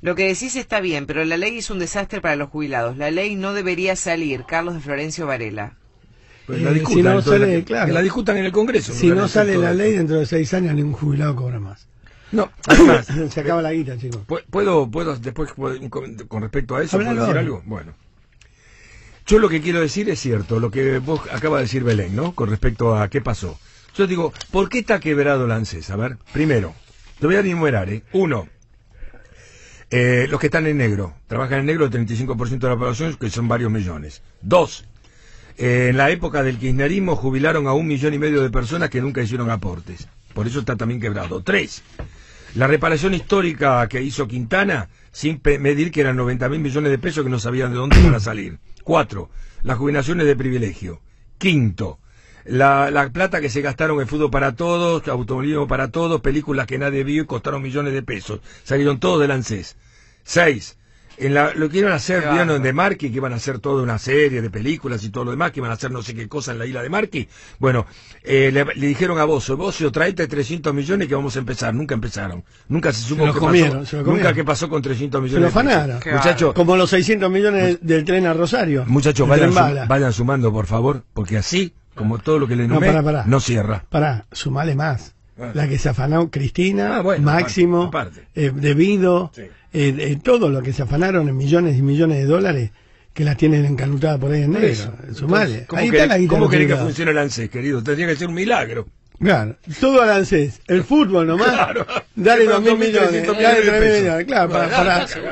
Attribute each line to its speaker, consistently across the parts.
Speaker 1: Lo que decís está bien, pero la ley es un desastre para los jubilados. La ley no debería salir, Carlos de Florencio Varela.
Speaker 2: Pues la eh, discutan, si no sale, la discutan en el Congreso. Si no sale
Speaker 3: la ley, dentro de seis años ningún jubilado cobra más. No, además. se acaba la guita, chicos.
Speaker 2: ¿Puedo, puedo después, con respecto a eso, ¿puedo decir algo? Bueno. Yo lo que quiero decir es cierto, lo que vos acaba de decir Belén, ¿no? Con respecto a qué pasó. Yo digo, ¿por qué está quebrado la ANSES? A ver, primero, te voy a enumerar, ¿eh? Uno, eh, los que están en negro, trabajan en negro el 35% de la población, que son varios millones. Dos, eh, en la época del kirchnerismo jubilaron a un millón y medio de personas que nunca hicieron aportes. Por eso está también quebrado. Tres, la reparación histórica que hizo Quintana, sin medir que eran 90 mil millones de pesos que no sabían de dónde iban a salir. Cuatro, las jubilaciones de privilegio. Quinto, la, plata que se gastaron en fútbol para todos, automovilismo para todos, películas que nadie vio y costaron millones de pesos. Salieron todos del ANSES. Seis. En lo que iban a hacer, de Marquis, que iban a hacer toda una serie de películas y todo lo demás, que iban a hacer no sé qué cosa en la isla de Marquis Bueno, eh, le, dijeron a Bozo, Bozo, traete 300 millones que vamos a empezar. Nunca empezaron. Nunca se supo qué pasó. Nunca qué pasó
Speaker 3: con 300 millones. Como los 600 millones del tren a Rosario. Muchachos, vayan,
Speaker 2: vayan sumando, por favor, porque así, como todo lo que le nombré, no, no cierra.
Speaker 3: Para, sumale más. La que se afanó Cristina, ah, Máximo, eh, Debido, eh, eh, todo lo que se afanaron en millones y millones de dólares que las tienen encalutada por ahí en negro, en su madre. ¿cómo querés que funcione
Speaker 2: el ANSES, querido? Tendría que ser un milagro.
Speaker 3: Claro, todo al ANSES, el fútbol nomás, dale dos mil millones,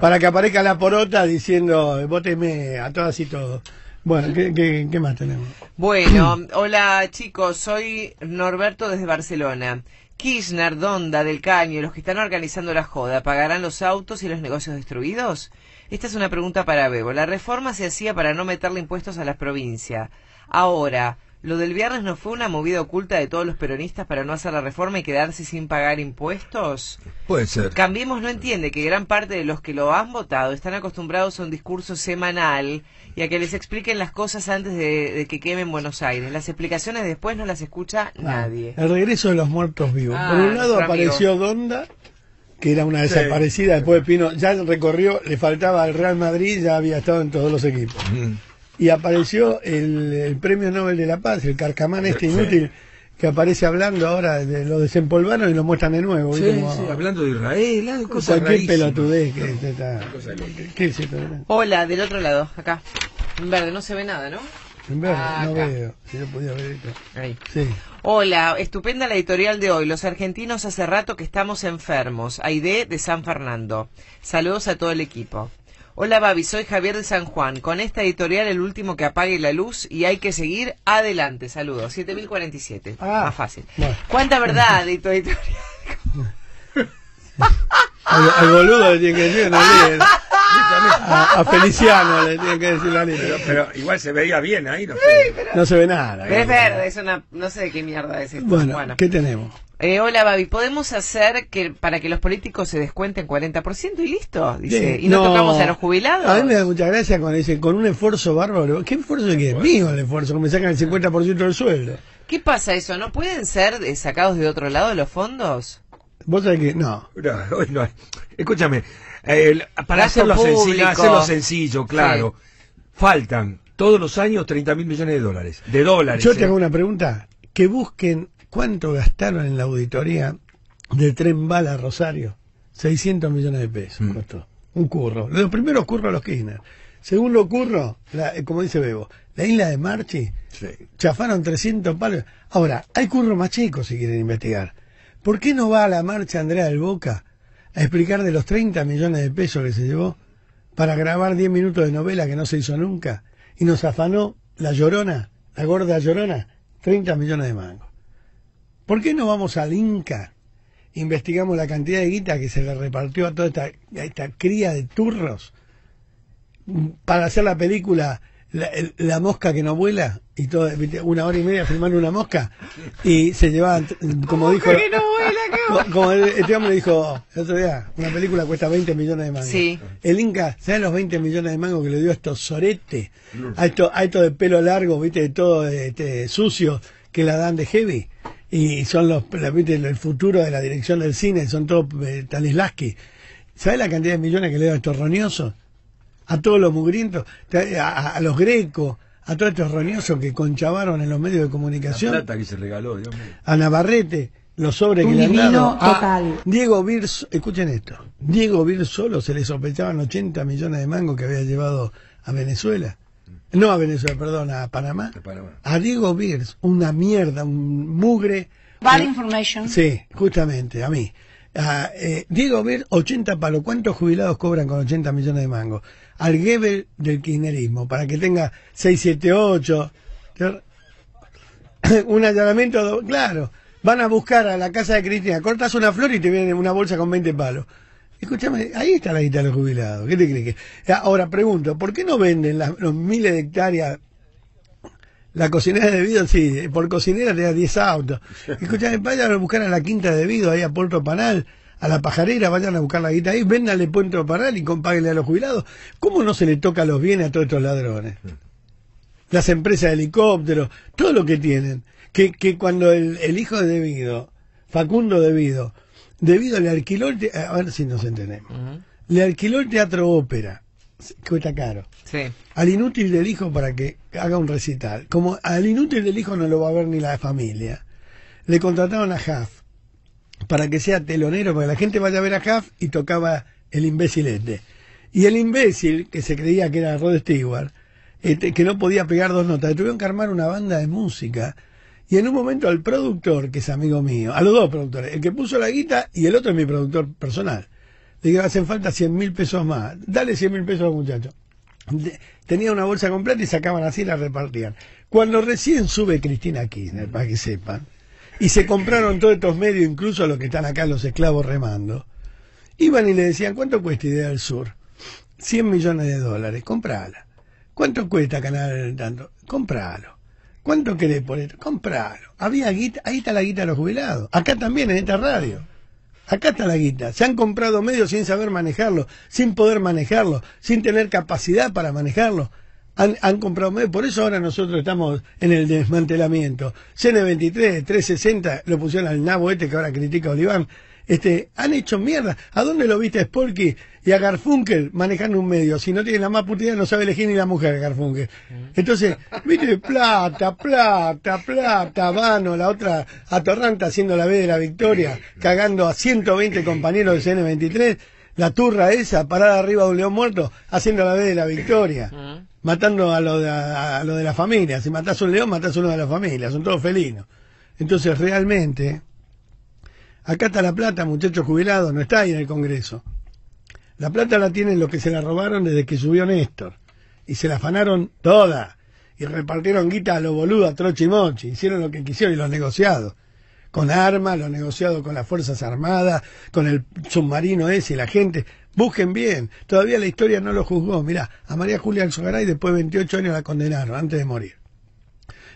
Speaker 3: para, que aparezca la porota diciendo, voteme a todas y todos. Bueno, ¿qué, más tenemos?
Speaker 1: Bueno, hola chicos, soy Norberto desde Barcelona. Kirchner, Donda, Del Caño, los que están organizando la joda, ¿pagarán los autos y los negocios destruidos? Esta es una pregunta para Bebo. La reforma se hacía para no meterle impuestos a las provincias. Ahora, lo del viernes no fue una movida oculta de todos los peronistas para no hacer la reforma y quedarse sin pagar impuestos. Puede ser. Cambiemos no entiende que gran parte de los que lo han votado están acostumbrados a un discurso semanal y a que les expliquen las cosas antes de, que quemen Buenos Aires. Las explicaciones después no las escucha
Speaker 3: ah, nadie. El regreso de los muertos vivos. Ah, Por un lado apareció Donda, que era una desaparecida, después después Pino ya recorrió, le faltaba al Real Madrid, ya había estado en todos los equipos y apareció el, premio Nobel de la Paz, el carcamán este inútil. que aparece hablando ahora, de, lo desempolvaron y lo muestran de nuevo.
Speaker 2: hablando de Israel, pelotudez
Speaker 3: que este está...
Speaker 1: Hola, del otro lado, acá. En verde, no se ve nada, ¿no? En verde, ah, no
Speaker 3: veo. Si no podía ver esto. Ahí. Sí.
Speaker 1: Hola, estupenda la editorial de hoy. Los argentinos hace rato que estamos enfermos. Aide de San Fernando. Saludos a todo el equipo. Hola Babi, soy Javier de San Juan. Con esta editorial el último que apague la luz y hay que seguir adelante. Saludos. 7047. Ah, Más fácil. ¿Cuánta verdad de tu editorial?
Speaker 3: al, boludo le tiene que decir la línea.
Speaker 1: A, Feliciano
Speaker 3: le tienen que decir la línea. Pero, igual se veía bien ahí. No, no se ve nada. Es verde,
Speaker 1: es una, no sé de qué mierda es esto. Bueno, bueno. ¿qué tenemos? Eh, hola, Babi, ¿podemos hacer que para que los políticos se descuenten 40% y
Speaker 3: listo? Dice, y no, tocamos a los jubilados. A mí me da mucha gracia cuando dicen, con un esfuerzo bárbaro. ¿Qué esfuerzo que es mío el esfuerzo? Que me sacan el 50% del sueldo.
Speaker 1: ¿Qué pasa eso? ¿No pueden ser eh, sacados de otro lado los fondos?
Speaker 2: Vos sabés que no. Escúchame, para hacerlo sencillo, claro. Faltan todos los años 30 mil millones de dólares. De dólares. Yo te eh. hago una
Speaker 3: pregunta. Que busquen ¿Cuánto gastaron en la auditoría del tren bala Rosario? 600 millones de pesos mm. Un curro. Lo primero curros a los Kirchner. Segundo curro, eh, como dice Bebo, la isla de Marchi, chafaron 300 palos. Ahora, hay curro más chicos si quieren investigar. ¿Por qué no va a la marcha Andrea del Boca a explicar de los 30 millones de pesos que se llevó para grabar 10 minutos de novela que no se hizo nunca? Y nos afanó la llorona, la gorda llorona, 30 millones de mangos. ¿Por qué no vamos al Inca? Investigamos la cantidad de guita que se le repartió a toda esta, esta cría de turros para hacer la película la, mosca que no vuela y toda, una hora y media filmando una mosca y se llevaban como dijo que no vuela, como, como este hombre dijo el otro día una película cuesta 20 millones de mangos el Inca ¿sabes los 20 millones de mangos que le dio a estos soretes a estos a esto de pelo largo viste de todo este, sucio que la dan de heavy y son los, el futuro de la dirección del cine, son todos eh, Talislaski. ¿Sabes la cantidad de millones que le dio a estos roñosos? A todos los mugrientos, a, los grecos, a todos estos roñosos que conchavaron en los medios de comunicación. La
Speaker 2: plata que se regaló, Dios mío.
Speaker 3: A Navarrete, los sobres que le han A ah, Diego Vir, escuchen esto, Diego Vir solo se le sospechaban 80 millones de mangos que había llevado a Venezuela. No a Venezuela, perdón, a Panamá. A, Diego Beers, una mierda, un mugre. Bad
Speaker 1: information. Sí,
Speaker 3: justamente, a mí. A, ah, eh, Diego Beers, 80 palos. ¿Cuántos jubilados cobran con 80 millones de mangos? Al Gebel del kirchnerismo, para que tenga 6, 7, 8. Un allanamiento, claro. Van a buscar a la casa de Cristina, cortas una flor y te viene una bolsa con 20 palos. Escúchame, ahí está la guita de los jubilados. ¿Qué te crees que? Ahora pregunto, ¿por qué no venden las, los miles de hectáreas? La cocinera de Vido, sí, por cocinera te da 10 autos. Escúchame, vayan a buscar a la quinta de Vido, ahí a Puerto Panal, a la pajarera, vayan a buscar la guita ahí, véndale Puerto Panal y compáguenle a los jubilados. ¿Cómo no se le toca los bienes a todos estos ladrones? Las empresas de helicópteros, todo lo que tienen. Que, que cuando el, el hijo de Vido, Facundo de debido alquiló a ver si nos entendemos. Le alquiló el teatro ópera, cuesta caro. Sí. Al inútil del hijo para que haga un recital. Como al inútil del hijo no lo va a ver ni la familia, le contrataron a Jaff para que sea telonero, para que la gente vaya a ver a Haff y tocaba el imbécil este. Y el imbécil, que se creía que era Rod Stewart, este, que no podía pegar dos notas, tuvieron que armar una banda de música y en un momento al productor, que es amigo mío, a los dos productores, el que puso la guita y el otro es mi productor personal, le digo, hacen falta 100 mil pesos más, dale 100 mil pesos al muchacho. Tenía una bolsa completa y sacaban así y la repartían. Cuando recién sube Cristina Kirchner, para que sepan, y se compraron todos estos medios, incluso los que están acá, los esclavos remando, iban y le decían, ¿cuánto cuesta Idea del Sur? 100 millones de dólares, comprala. ¿Cuánto cuesta Canal tanto? Compralo. ¿Cuánto querés poner? Compralo. Había guita, ahí está la guita de los jubilados. Acá también, en esta radio. Acá está la guita. Se han comprado medios sin saber manejarlo, sin poder manejarlo, sin tener capacidad para manejarlo. Han, comprado medios. Por eso ahora nosotros estamos en el desmantelamiento. CN23, 360, lo pusieron al nabo este que ahora critica a Oliván este, han hecho mierda. ¿A dónde lo viste a Spolky y a Garfunkel manejando un medio? Si no tiene la más putida no sabe elegir ni la mujer Garfunkel. Entonces, viste, plata, plata, plata, vano, la otra atorranta haciendo la B de la victoria, cagando a 120 compañeros del CN23, la turra esa, parada arriba de un león muerto, haciendo la B de la victoria. Matando a lo, de, la familia. Si matas a un león, matás a uno de la familia. Son todos felinos. Entonces, realmente, Acá está la plata, muchachos jubilados, no está ahí en el Congreso. La plata la tienen los que se la robaron desde que subió Néstor. Y se la afanaron toda. Y repartieron guita a los boludos, a troche y mochi. Hicieron lo que quisieron y los negociados. Con armas, los negociado con las Fuerzas Armadas, con el submarino ese y la gente. Busquen bien. Todavía la historia no lo juzgó. Mirá, a María Julia Alzogaray después de 28 años la condenaron, antes de morir.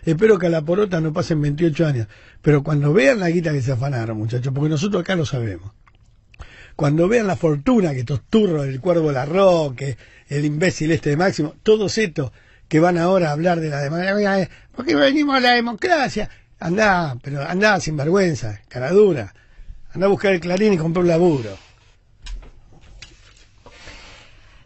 Speaker 3: Espero que a la porota no pasen 28 años. Pero cuando vean la guita que se afanaron, muchachos, porque nosotros acá lo sabemos. Cuando vean la fortuna que estos turros, el cuervo Roque, el imbécil este de Máximo, todos estos que van ahora a hablar de la democracia, eh, porque venimos a la democracia, andá, pero andá sin vergüenza, cara dura, andá a buscar el clarín y comprar un laburo.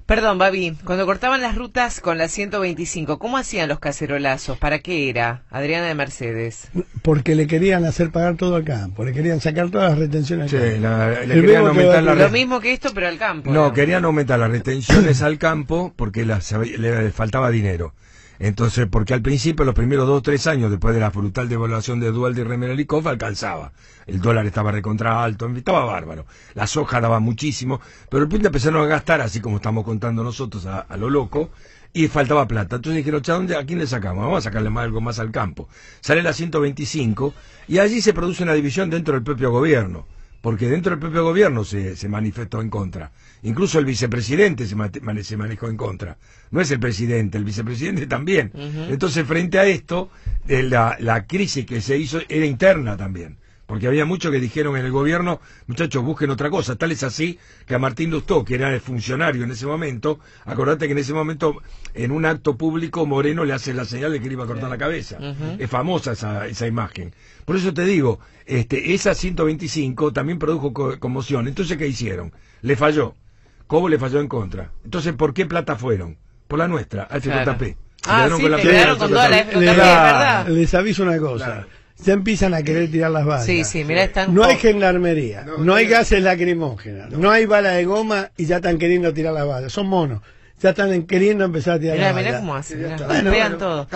Speaker 1: Perdón, Babi, cuando cortaban las rutas con la 125, ¿cómo hacían los cacerolazos? ¿Para qué era? Adriana de Mercedes.
Speaker 3: Porque le querían hacer pagar todo al campo, le querían sacar todas las retenciones. Al campo. La, querían aumentar Lo
Speaker 1: mismo que esto, pero al campo.
Speaker 3: No, querían
Speaker 2: aumentar las retenciones al campo porque le faltaba dinero. Entonces, porque al principio, los primeros dos o tres años, después de la brutal devaluación de Dualde y alcanzaba. El dólar estaba recontra alto, estaba bárbaro. La soja daba muchísimo, pero el punto empezaron a gastar, así como estamos contando nosotros, a, lo loco, y faltaba plata. Entonces dijeron, ¿a quién le sacamos? Vamos a sacarle más, algo más al campo. Sale la 125, y allí se produce una división dentro del propio gobierno porque dentro del propio gobierno se, manifestó en contra. Incluso el vicepresidente se, manejó en contra. No es el presidente, el vicepresidente también. Entonces, frente a esto, eh, la crisis que se hizo era interna también porque había muchos que dijeron en el gobierno, muchachos, busquen otra cosa. Tal es así que a Martín Lustó, que era el funcionario en ese momento, acordate que en ese momento, en un acto público, Moreno le hace la señal de que le iba a cortar la cabeza. Es famosa esa, esa, imagen. Por eso te digo, este, esa 125 también produjo conmoción. Entonces, ¿qué hicieron? Le falló. ¿Cómo le falló en contra. Entonces, ¿por qué plata fueron? Por la nuestra, al Ah, sí, con la con Les
Speaker 3: aviso una cosa ya empiezan a querer tirar las balas. no hay gendarmería, no, hay gases lacrimógenos no. hay bala de goma y ya están queriendo tirar las balas. Son monos. Ya están queriendo empezar a tirar. mira mirá cómo
Speaker 1: hacen. Vean todo.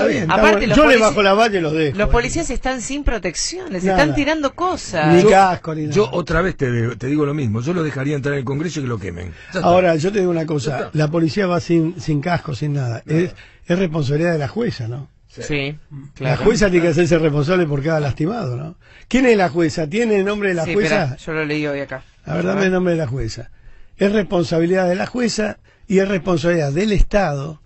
Speaker 3: Yo le bajo la y los dejo.
Speaker 1: Los policías están sin protección, les están tirando cosas.
Speaker 2: Ni yo, casco, ni nada. Yo otra vez te, digo lo mismo. Yo lo dejaría entrar en el Congreso y que lo quemen.
Speaker 3: Ahora, yo te digo una cosa. La policía va sin, casco, sin nada. es responsabilidad de la jueza, ¿no?
Speaker 1: Sí, La jueza
Speaker 3: tiene que hacerse responsable por cada lastimado, ¿no? ¿Quién es la jueza? ¿Tiene el nombre de la jueza?
Speaker 1: yo lo leí hoy acá. A ver, dame el
Speaker 3: nombre de la jueza. Es responsabilidad de la jueza y es responsabilidad del Estado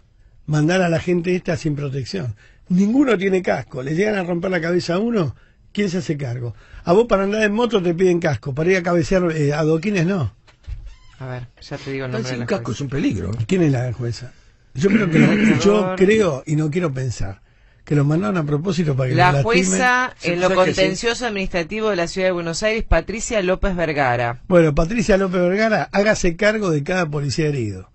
Speaker 3: mandar a la gente esta sin protección. Ninguno tiene casco. Le llegan a romper la cabeza a uno, ¿quién se hace cargo? A vos para andar en moto te piden casco, para ir a cabecear eh, adoquines no. A ver, ya te digo el nombre. De casco es un peligro. ¿eh? ¿Quién es la jueza? Yo creo que yo creo y no quiero pensar que lo mandaron a propósito para que La jueza en lo contencioso
Speaker 1: administrativo de la Ciudad de Buenos Aires, Patricia López Vergara.
Speaker 3: Bueno, Patricia López Vergara, hágase cargo de cada policía herido.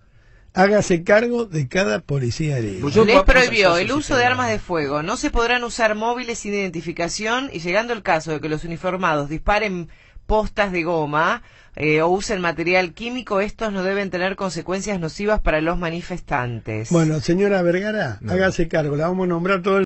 Speaker 3: Hágase cargo de cada policía herido. Pues Les prohibió el uso de armas
Speaker 1: de fuego. No se podrán usar móviles sin identificación y llegando el caso de que los uniformados disparen postas de goma eh, o usen material químico, estos no deben tener consecuencias nocivas para los manifestantes.
Speaker 3: Bueno, señora Vergara, hágase cargo, la vamos a nombrar todo el